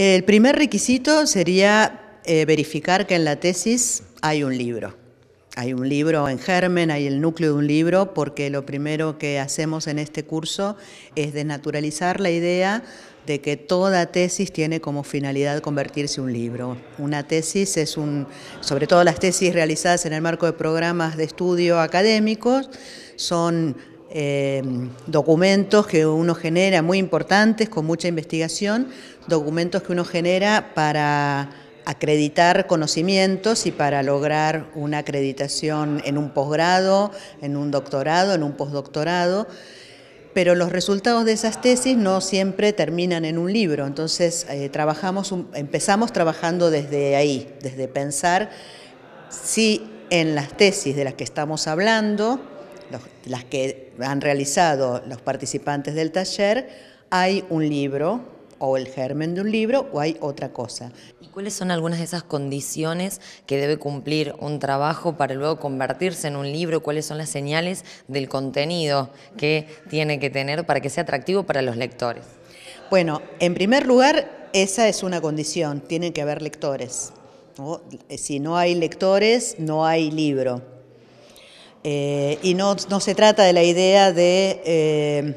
El primer requisito sería eh, verificar que en la tesis hay un libro. Hay un libro en germen, hay el núcleo de un libro, porque lo primero que hacemos en este curso es desnaturalizar la idea de que toda tesis tiene como finalidad convertirse en un libro. Una tesis es un, sobre todo las tesis realizadas en el marco de programas de estudio académicos, son eh, documentos que uno genera muy importantes, con mucha investigación, documentos que uno genera para acreditar conocimientos y para lograr una acreditación en un posgrado, en un doctorado, en un postdoctorado pero los resultados de esas tesis no siempre terminan en un libro, entonces eh, trabajamos empezamos trabajando desde ahí, desde pensar si en las tesis de las que estamos hablando las que han realizado los participantes del taller, hay un libro o el germen de un libro o hay otra cosa. ¿Y cuáles son algunas de esas condiciones que debe cumplir un trabajo para luego convertirse en un libro? ¿Cuáles son las señales del contenido que tiene que tener para que sea atractivo para los lectores? Bueno, en primer lugar, esa es una condición, tienen que haber lectores. Si no hay lectores, no hay libro. Eh, y no, se trata de la idea de eh,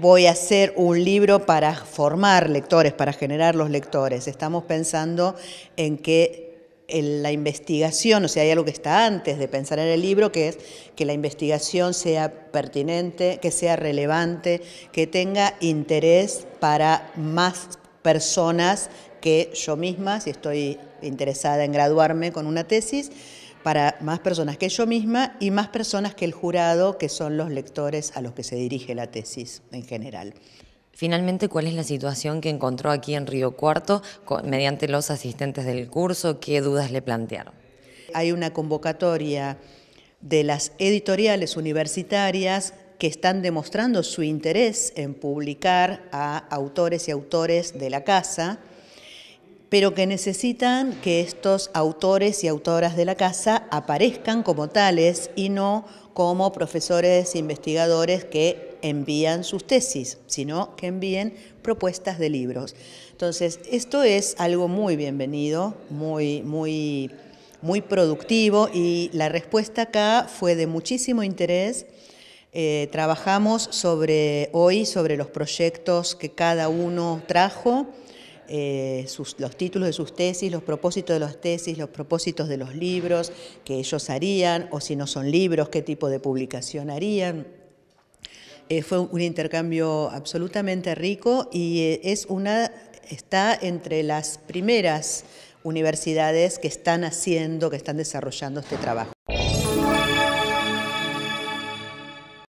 voy a hacer un libro para formar lectores, para generar los lectores. Estamos pensando en que la investigación, o sea, hay algo que está antes de pensar en el libro, que es que la investigación sea pertinente, que sea relevante, que tenga interés para más personas que yo misma, si estoy interesada en graduarme con una tesis para más personas que yo misma y más personas que el jurado, que son los lectores a los que se dirige la tesis en general. Finalmente, ¿cuál es la situación que encontró aquí en Río Cuarto mediante los asistentes del curso? ¿Qué dudas le plantearon? Hay una convocatoria de las editoriales universitarias que están demostrando su interés en publicar a autores y autores de la casa pero que necesitan que estos autores y autoras de la casa aparezcan como tales y no como profesores e investigadores que envían sus tesis, sino que envíen propuestas de libros. Entonces, esto es algo muy bienvenido, muy, muy, muy productivo y la respuesta acá fue de muchísimo interés. Eh, trabajamos sobre hoy sobre los proyectos que cada uno trajo eh, los títulos de sus tesis, los propósitos de las tesis, los propósitos de los libros que ellos harían, o si no son libros, qué tipo de publicación harían. Eh, fue un intercambio absolutamente rico y eh, es una, está entre las primeras universidades que están haciendo, que están desarrollando este trabajo.